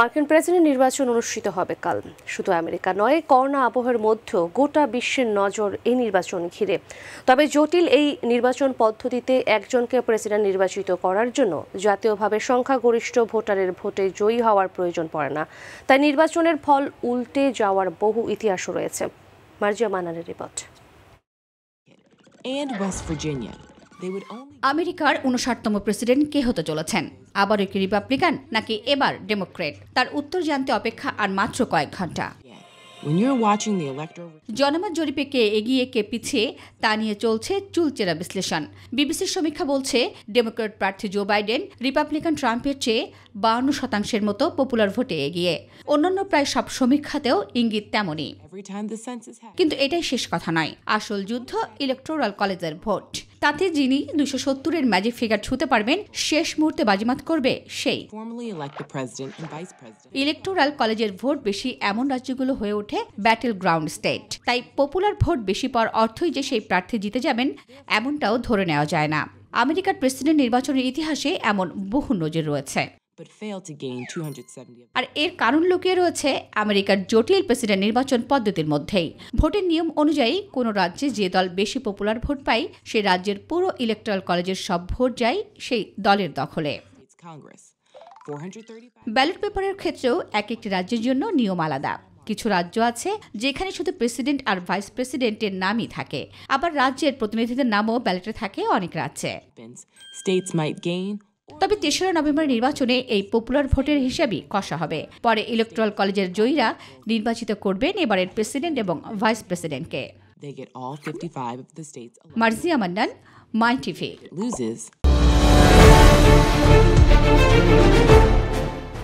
মার্কিন প্রেসিডেন্ট নির্বাচন অনুষ্ঠিত হবে কাল শুধু আমেরিকা নয় করোনা আবহের মধ্যেও গোটা বিশ্বের নজর এই নির্বাচন ঘিরে তবে জটিল এই নির্বাচন পদ্ধতিতে একজনকে প্রেসিডেন্ট নির্বাচিত করার জন্য জাতীয়ভাবে সংখ্যাগরিষ্ঠ ভোটারের ভোটে জয়ী হওয়ার প্রয়োজন পড়ে না তাই নির্বাচনের ফল উল্টে যাওয়ার বহু ইতিহাসও রয়েছে মার্জিয়া মানারের রিপোর্ট আমেরিকার উনষাটতম প্রেসিডেন্ট কে হতে চলেছেন আবারও কি রিপাবলিকান নাকি এবার ডেমোক্রেট তার উত্তর জানতে অপেক্ষা আর মাত্র কয়েক ঘন্টা জনমত জরিপে কে এগিয়ে কে পিছিয়ে তা নিয়ে চলছে চুলচেরা বিশ্লেষণ বিবিসির সমীক্ষা বলছে ডেমোক্রেট প্রার্থী জো বাইডেন রিপাবলিকান ট্রাম্পের চেয়ে বাউন্ন শতাংশের মতো পপুলার ভোটে এগিয়ে অন্যান্য প্রায় সব সমীক্ষাতেও ইঙ্গিত তেমনই কিন্তু এটাই শেষ কথা নয় আসল যুদ্ধ ইলেকটোরাল কলেজের ভোট তাতে যিনি দুশো সত্তরের ম্যাজিক ফিগার ছুঁতে পারবেন শেষ মুহূর্তে বাজিমাত করবে সেই ইলেকটোরাল কলেজের ভোট বেশি এমন রাজ্যগুলো হয়ে ওঠে ব্যাটেল গ্রাউন্ড স্টেট তাই পপুলার ভোট বেশি পাওয়ার অর্থই যে সেই প্রার্থী জিতে যাবেন এমনটাও ধরে নেওয়া যায় না আমেরিকার প্রেসিডেন্ট নির্বাচনের ইতিহাসে এমন বহু নজর রয়েছে আর এর কারণ লুকিয়ে রয়েছে আমেরিকার জটিল প্রেসিডেন্ট নির্বাচন পদ্ধতির মধ্যেই ভোটের নিয়ম অনুযায়ী কোনো রাজ্যে যে দল বেশি পপুলার ভোট পায় সে রাজ্যের পুরো ইলেকট্রাল কলেজের সব ভোট যায় সেই দলের দখলে ব্যালট পেপারের ক্ষেত্রেও এক একটি রাজ্যের জন্য নিয়ম আলাদা কিছু রাজ্য আছে যেখানে শুধু প্রেসিডেন্ট আর ভাইস প্রেসিডেন্টের নামই থাকে আবার রাজ্যের প্রতিনিধিদের নামও ব্যালটে থাকে অনেক রাজ্যে তবে তেসরা নভেম্বর নির্বাচনে এই পপুলার ভোটের হিসাবই কষা হবে পরে ইলেকট্রাল কলেজের জয়ীরা নির্বাচিত করবেন এবারের প্রেসিডেন্ট এবং ভাইস প্রেসিডেন্টকে মার্জিয়া মান্নান মাই টিভি